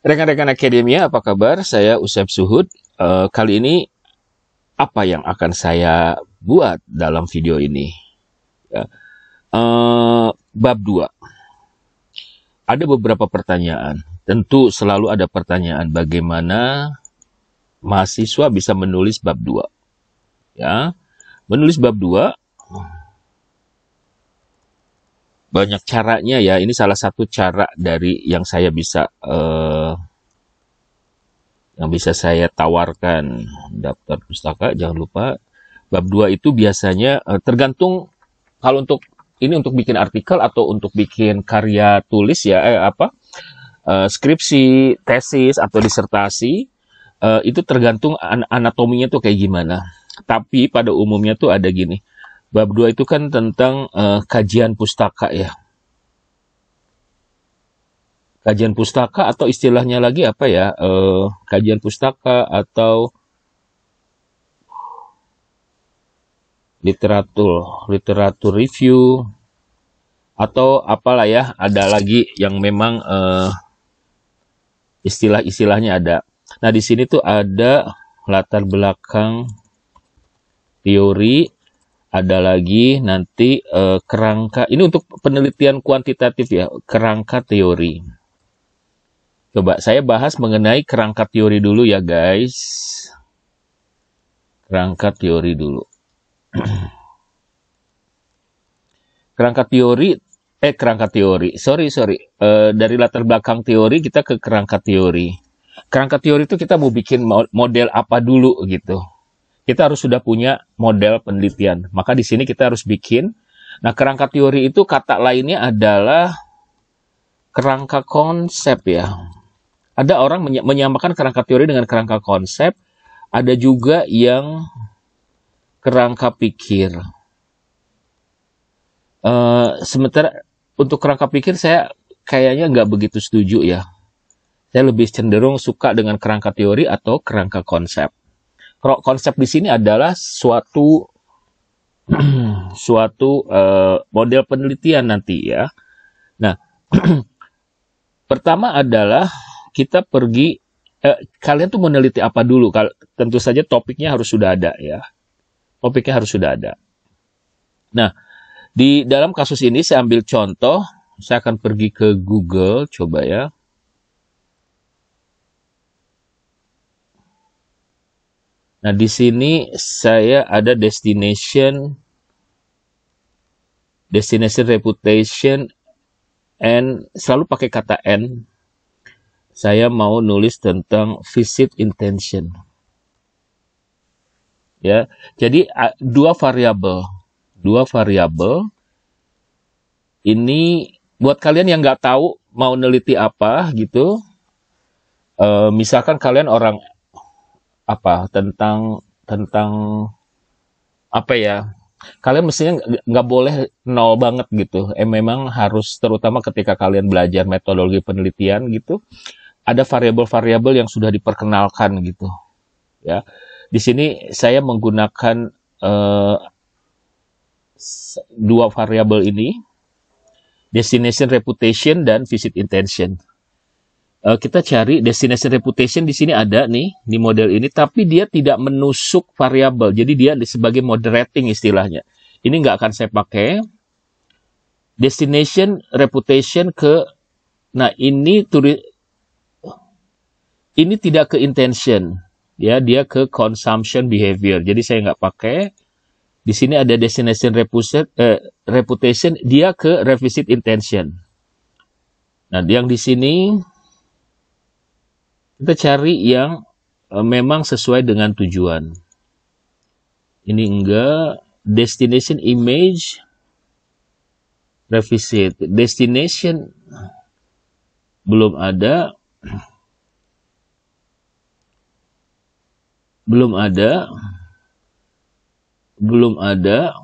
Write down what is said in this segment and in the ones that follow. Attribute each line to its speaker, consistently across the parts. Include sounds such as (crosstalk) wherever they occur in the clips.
Speaker 1: Rekan-rekan akademia, apa kabar? Saya Usep Suhud. E, kali ini, apa yang akan saya buat dalam video ini? E, bab 2. Ada beberapa pertanyaan. Tentu selalu ada pertanyaan bagaimana mahasiswa bisa menulis bab 2. Ya, menulis bab 2 banyak caranya ya. Ini salah satu cara dari yang saya bisa uh, yang bisa saya tawarkan daftar pustaka. Jangan lupa bab 2 itu biasanya uh, tergantung kalau untuk ini untuk bikin artikel atau untuk bikin karya tulis ya eh, apa uh, skripsi, tesis atau disertasi uh, itu tergantung an anatominya tuh kayak gimana. Tapi pada umumnya tuh ada gini Bab 2 itu kan tentang uh, kajian pustaka ya. Kajian pustaka atau istilahnya lagi apa ya? Uh, kajian pustaka atau literatur, literatur review atau apalah ya, ada lagi yang memang uh, istilah-istilahnya ada. Nah, di sini tuh ada latar belakang teori ada lagi nanti eh, kerangka ini untuk penelitian kuantitatif ya kerangka teori coba saya bahas mengenai kerangka teori dulu ya guys kerangka teori dulu (clears throat) kerangka teori eh kerangka teori sorry sorry eh, dari latar belakang teori kita ke kerangka teori kerangka teori itu kita mau bikin model apa dulu gitu kita harus sudah punya model penelitian. Maka di sini kita harus bikin. Nah, kerangka teori itu kata lainnya adalah kerangka konsep ya. Ada orang menyamakan kerangka teori dengan kerangka konsep. Ada juga yang kerangka pikir. Uh, sementara untuk kerangka pikir saya kayaknya nggak begitu setuju ya. Saya lebih cenderung suka dengan kerangka teori atau kerangka konsep konsep di sini adalah suatu (clears throat) suatu uh, model penelitian nanti ya. Nah, (clears throat) pertama adalah kita pergi eh, kalian tuh meneliti apa dulu? Kal tentu saja topiknya harus sudah ada ya. Topiknya harus sudah ada. Nah, di dalam kasus ini saya ambil contoh, saya akan pergi ke Google coba ya. Nah, di sini saya ada destination destination reputation and selalu pakai kata n saya mau nulis tentang visit intention ya jadi dua variabel dua variabel ini buat kalian yang nggak tahu mau neliti apa gitu e, misalkan kalian orang apa tentang tentang apa ya kalian mestinya nggak boleh nol banget gitu. Eh, memang harus terutama ketika kalian belajar metodologi penelitian gitu, ada variabel-variabel yang sudah diperkenalkan gitu. Ya, di sini saya menggunakan eh, dua variabel ini, destination reputation dan visit intention uh, kita cari destination reputation di sini ada nih di model ini, tapi dia tidak menusuk variabel. Jadi dia sebagai moderating istilahnya. Ini nggak akan saya pakai. Destination reputation ke, nah ini turi, ini tidak ke intention, ya dia ke consumption behavior. Jadi saya nggak pakai. Di sini ada destination reputation, eh, reputation dia ke revisit intention. Nah, yang di sini kita cari yang eh, memang sesuai dengan tujuan. Ini enggak. Destination image revisit. Destination belum ada. Belum ada. Belum ada.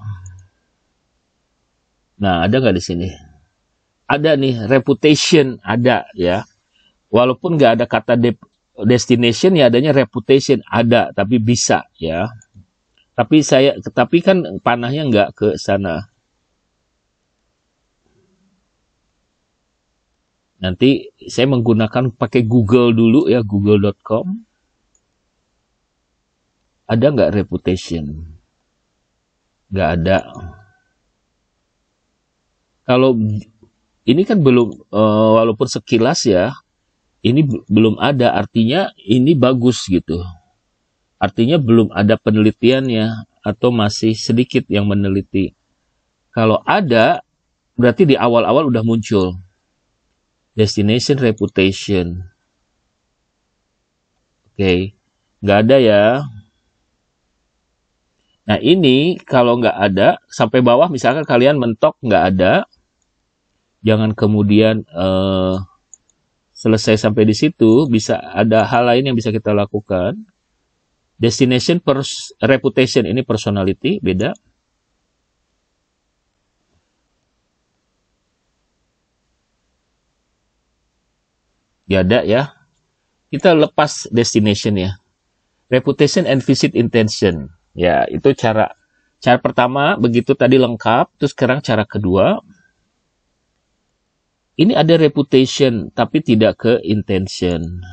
Speaker 1: Nah, ada nggak di sini? Ada nih, reputation ada ya walaupun nggak ada kata de destination ya adanya reputation ada tapi bisa ya tapi saya tapi kan panahnya nggak ke sana nanti saya menggunakan pakai Google dulu ya google.com ada nggak reputation nggak ada kalau ini kan belum eh, walaupun sekilas ya ini belum ada artinya ini bagus gitu artinya belum ada penelitiannya atau masih sedikit yang meneliti kalau ada berarti di awal-awal udah muncul destination reputation oke okay. nggak ada ya nah ini kalau nggak ada sampai bawah misalkan kalian mentok nggak ada jangan kemudian uh, selesai sampai di situ, bisa ada hal lain yang bisa kita lakukan. Destination pers reputation ini personality beda. Gak ya, ada ya. Kita lepas destination ya. Reputation and visit intention. Ya, itu cara cara pertama begitu tadi lengkap, terus sekarang cara kedua ini ada reputation tapi tidak ke intention.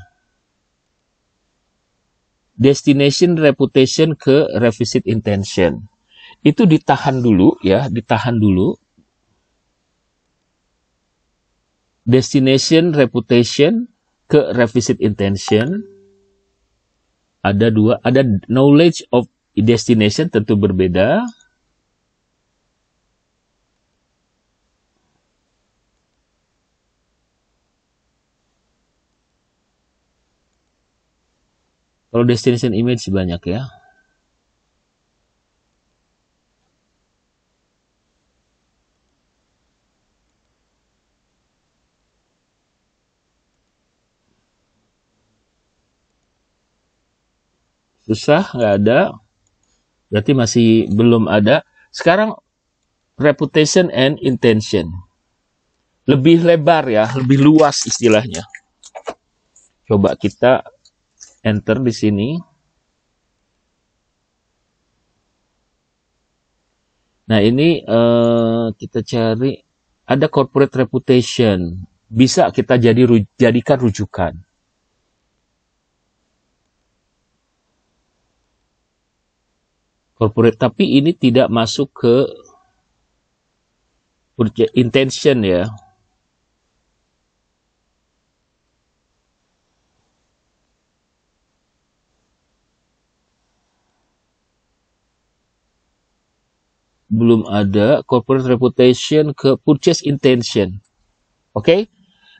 Speaker 1: Destination reputation ke revisit intention. Itu ditahan dulu ya, ditahan dulu. Destination reputation ke revisit intention. Ada dua, ada knowledge of destination tentu berbeda Kalau destination image banyak ya. Susah, nggak ada. Berarti masih belum ada. Sekarang reputation and intention. Lebih lebar ya, lebih luas istilahnya. Coba kita enter di sini. Nah, ini uh, kita cari ada corporate reputation. Bisa kita jadi jadikan rujukan. Corporate tapi ini tidak masuk ke intention ya. belum ada corporate reputation ke purchase intention. Oke? Okay?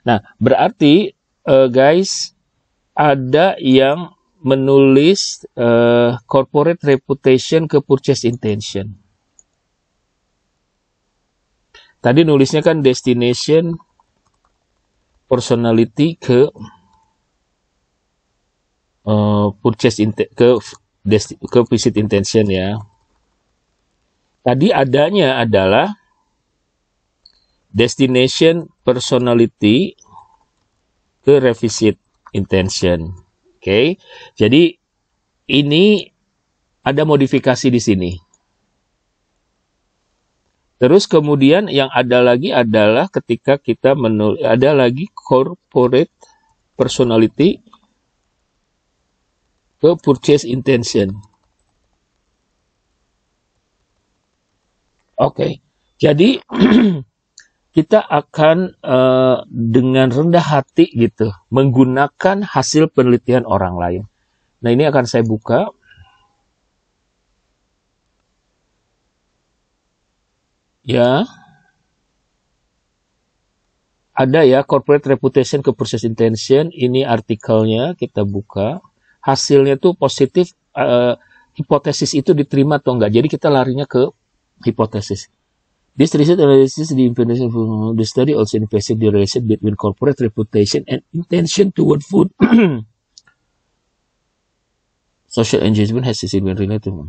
Speaker 1: Nah, berarti uh, guys ada yang menulis uh, corporate reputation ke purchase intention. Tadi nulisnya kan destination personality ke uh, purchase ke ke visit intention ya. Tadi adanya adalah destination personality ke revisit intention. Oke. Okay? Jadi ini ada modifikasi di sini. Terus kemudian yang ada lagi adalah ketika kita menul ada lagi corporate personality ke purchase intention. Oke, okay. jadi (clears throat) kita akan uh, dengan rendah hati gitu menggunakan hasil penelitian orang lain. Nah ini akan saya buka. Ya, ada ya corporate reputation ke process intention. Ini artikelnya kita buka. Hasilnya tuh positif. Uh, hipotesis itu diterima atau enggak. Jadi kita larinya ke hypothesis. This research analysis the implementation of the study also investigates the relation between corporate reputation and intention toward food. (clears throat) Social engagement has been related to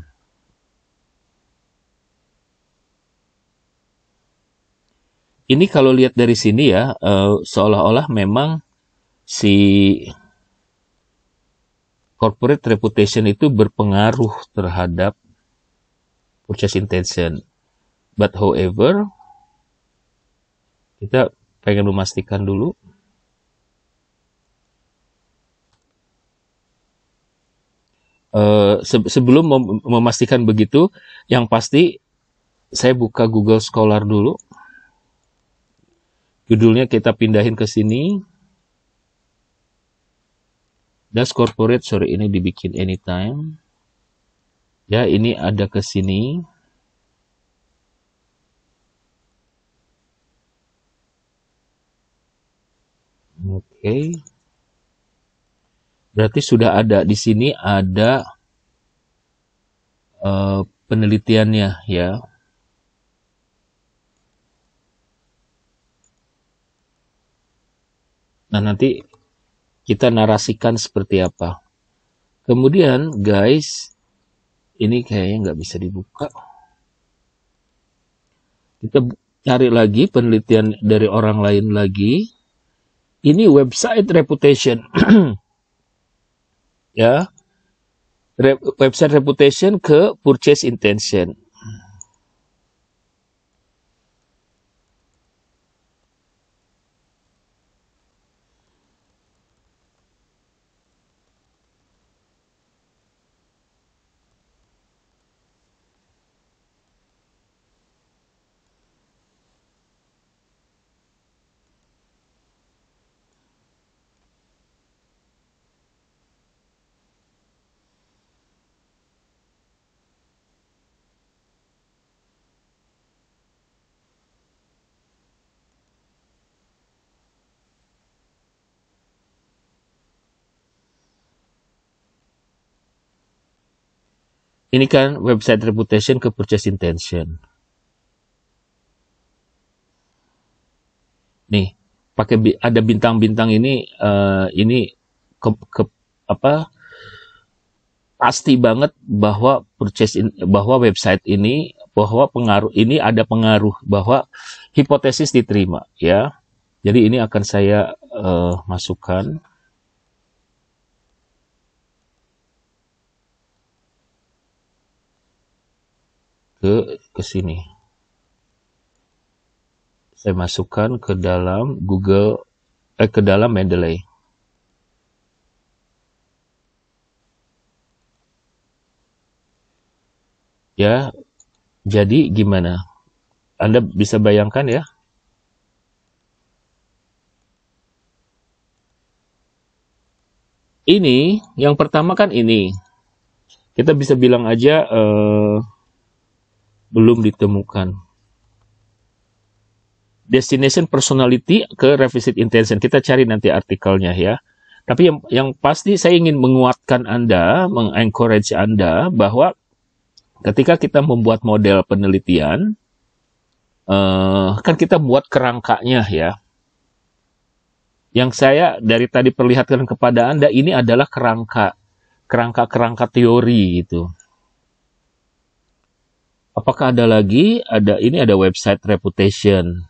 Speaker 1: ini kalau lihat dari sini ya uh, seolah-olah memang si corporate reputation itu berpengaruh terhadap purchase intention. But however, kita pengen memastikan dulu Uh, se sebelum mem memastikan begitu, yang pasti saya buka Google Scholar dulu. Judulnya kita pindahin ke sini. Das corporate, sorry ini dibikin anytime. Ya, ini ada ke sini. Oke. Okay. Berarti sudah ada di sini ada uh, penelitiannya ya. Nah, nanti kita narasikan seperti apa. Kemudian, guys, ini kayaknya nggak bisa dibuka kita cari lagi penelitian dari orang lain lagi ini website reputation (clears throat) ya Re website reputation ke purchase intention Ini kan website reputation ke purchase intention. Nih, pakai bi ada bintang-bintang ini uh, ini ke, ke apa pasti banget bahwa purchase in, bahwa website ini bahwa pengaruh ini ada pengaruh bahwa hipotesis diterima ya. Jadi ini akan saya uh, masukkan. ke ke sini. Saya masukkan ke dalam Google eh ke dalam Mendeley. Ya. Jadi gimana? Anda bisa bayangkan ya? Ini yang pertama kan ini. Kita bisa bilang aja eh uh, belum ditemukan. Destination personality ke revisit intention. Kita cari nanti artikelnya ya. Tapi yang, yang pasti saya ingin menguatkan Anda, mengencourage Anda bahwa ketika kita membuat model penelitian, uh, kan kita buat kerangkanya ya. Yang saya dari tadi perlihatkan kepada Anda ini adalah kerangka, kerangka-kerangka teori itu. Apakah ada lagi? Ada ini ada website reputation.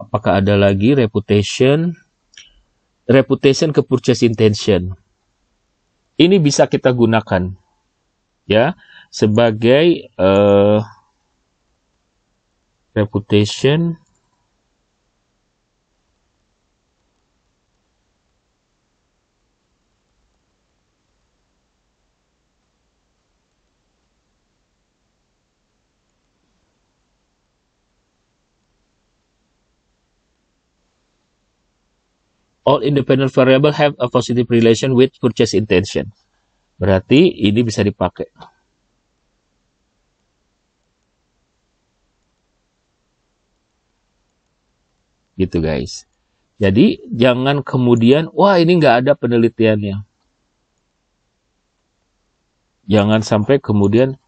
Speaker 1: Apakah ada lagi reputation? Reputation ke purchase intention. Ini bisa kita gunakan ya sebagai uh, reputation all independent variable have a positive relation with purchase intention. Berarti ini bisa dipakai. Gitu guys. Jadi jangan kemudian, wah ini nggak ada penelitiannya. Jangan sampai kemudian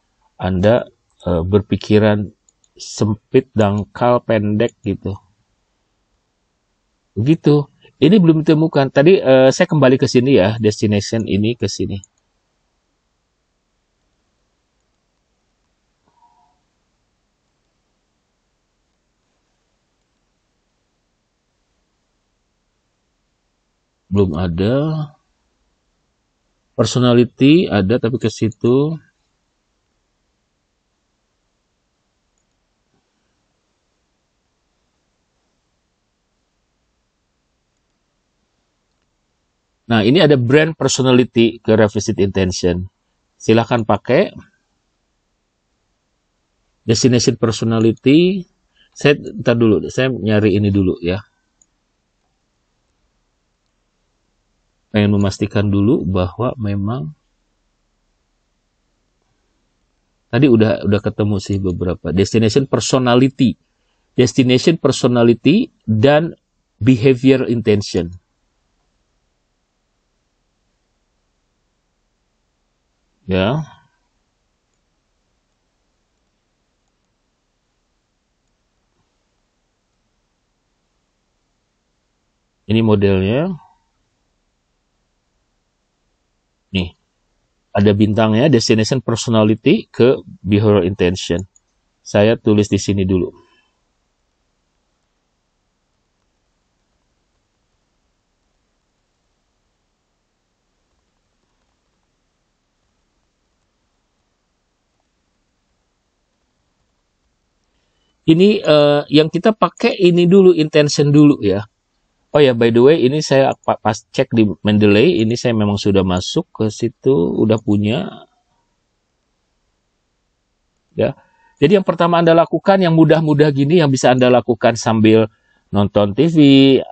Speaker 1: Anda e, berpikiran sempit, dangkal, pendek gitu. Begitu ini belum ditemukan. Tadi uh, saya kembali ke sini ya, destination ini ke sini. Belum ada. Personality ada tapi ke situ. Nah, ini ada brand personality ke revisit intention. Silahkan pakai. Destination personality. Saya ntar dulu, saya nyari ini dulu ya. Pengen memastikan dulu bahwa memang tadi udah udah ketemu sih beberapa destination personality, destination personality dan behavior intention. Ya. Ini modelnya. Nih. Ada bintangnya, destination personality ke behavioral intention. Saya tulis di sini dulu. ini uh, yang kita pakai ini dulu intention dulu ya oh ya by the way ini saya pas cek di Mendeley ini saya memang sudah masuk ke situ udah punya ya jadi yang pertama anda lakukan yang mudah-mudah gini yang bisa anda lakukan sambil nonton TV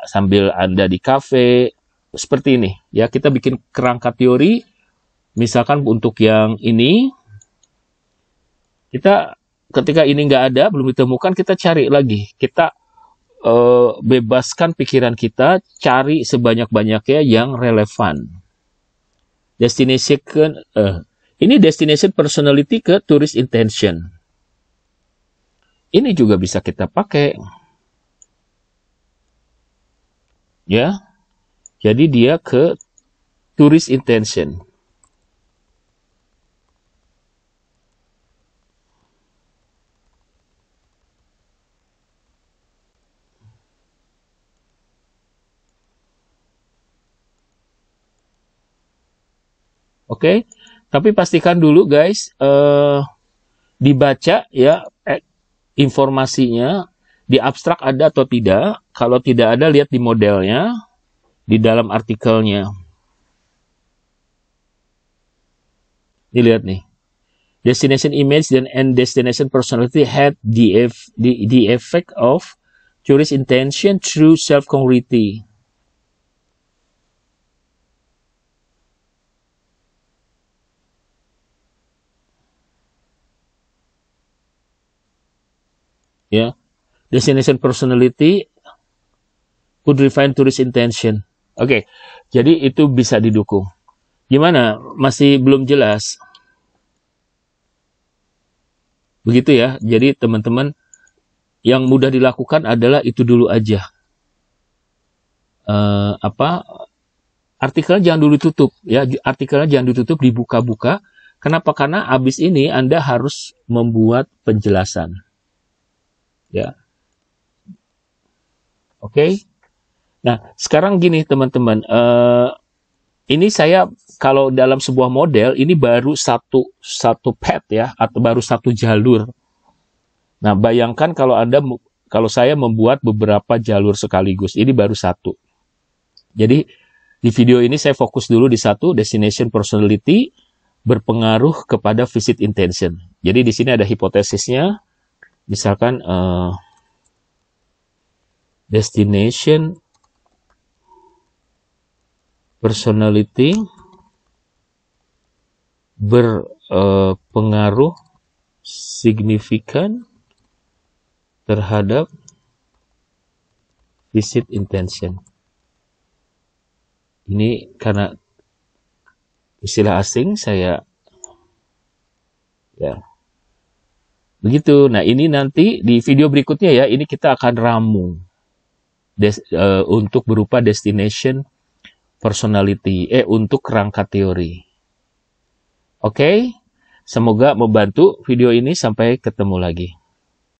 Speaker 1: sambil anda di cafe seperti ini ya kita bikin kerangka teori misalkan untuk yang ini kita ketika ini nggak ada, belum ditemukan, kita cari lagi. Kita uh, bebaskan pikiran kita, cari sebanyak-banyaknya yang relevan. Destination, uh, eh, ini destination personality ke tourist intention. Ini juga bisa kita pakai. Ya, jadi dia ke tourist intention. oke okay? tapi pastikan dulu guys uh, dibaca ya eh, informasinya di abstrak ada atau tidak kalau tidak ada lihat di modelnya di dalam artikelnya ini lihat nih destination image dan end destination personality had the, the, the effect of tourist intention through self-congruity ya destination personality could refine tourist intention oke okay. jadi itu bisa didukung gimana masih belum jelas begitu ya jadi teman-teman yang mudah dilakukan adalah itu dulu aja uh, apa artikel jangan dulu tutup ya artikelnya jangan ditutup dibuka-buka kenapa karena abis ini anda harus membuat penjelasan Ya. Oke. Okay? Nah, sekarang gini teman-teman, uh, ini saya kalau dalam sebuah model ini baru satu satu pet ya atau baru satu jalur. Nah, bayangkan kalau Anda kalau saya membuat beberapa jalur sekaligus, ini baru satu. Jadi di video ini saya fokus dulu di satu destination personality berpengaruh kepada visit intention. Jadi di sini ada hipotesisnya, misalkan uh, destination personality berpengaruh eh, uh, signifikan terhadap visit intention. Ini karena istilah asing saya ya Begitu. Nah, ini nanti di video berikutnya ya, ini kita akan ramu Des, uh, untuk berupa destination personality, eh untuk rangka teori. Oke, okay? semoga membantu video ini sampai ketemu lagi.